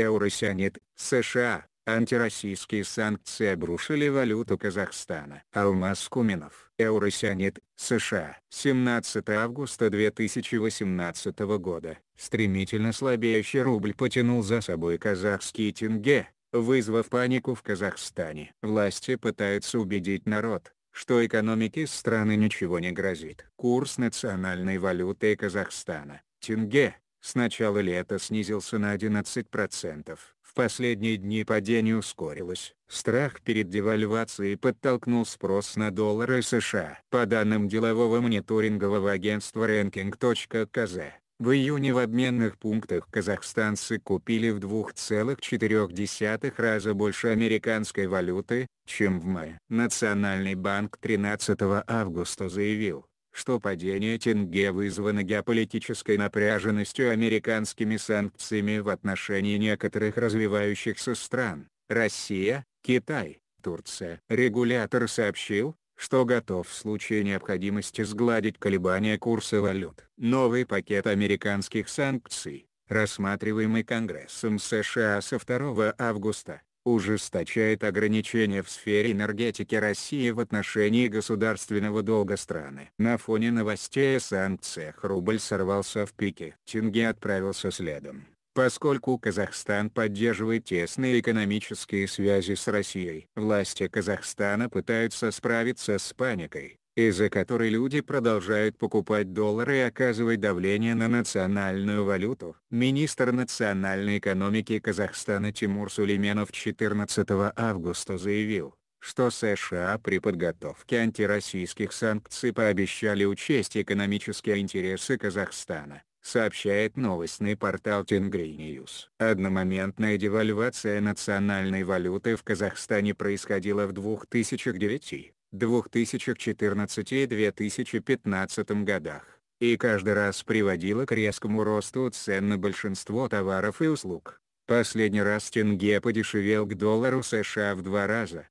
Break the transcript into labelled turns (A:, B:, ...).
A: Евросенет, США, антироссийские санкции обрушили валюту Казахстана. Алмаз Куминов, Евросенет, США. 17 августа 2018 года. Стремительно слабеющий рубль потянул за собой казахские тенге, вызвав панику в Казахстане. Власти пытаются убедить народ, что экономике страны ничего не грозит. Курс национальной валюты Казахстана, тенге, с начала лета снизился на 11%, в последние дни падение ускорилось. Страх перед девальвацией подтолкнул спрос на доллары США. По данным делового мониторингового агентства ranking.kz, в июне в обменных пунктах казахстанцы купили в 2,4 раза больше американской валюты, чем в мае. Национальный банк 13 августа заявил, что падение тенге вызвано геополитической напряженностью американскими санкциями в отношении некоторых развивающихся стран – Россия, Китай, Турция. Регулятор сообщил, что готов в случае необходимости сгладить колебания курса валют. Новый пакет американских санкций, рассматриваемый Конгрессом США со 2 августа, ужесточает ограничения в сфере энергетики России в отношении государственного долга страны. На фоне новостей о санкциях рубль сорвался в пике. Тенге отправился следом. Поскольку Казахстан поддерживает тесные экономические связи с Россией, власти Казахстана пытаются справиться с паникой, из-за которой люди продолжают покупать доллары и оказывать давление на национальную валюту. Министр национальной экономики Казахстана Тимур Сулейменов 14 августа заявил, что США при подготовке антироссийских санкций пообещали учесть экономические интересы Казахстана сообщает новостный портал News. Одномоментная девальвация национальной валюты в Казахстане происходила в 2009 2014 и 2015 годах, и каждый раз приводила к резкому росту цен на большинство товаров и услуг. Последний раз тенге подешевел к доллару США в два раза,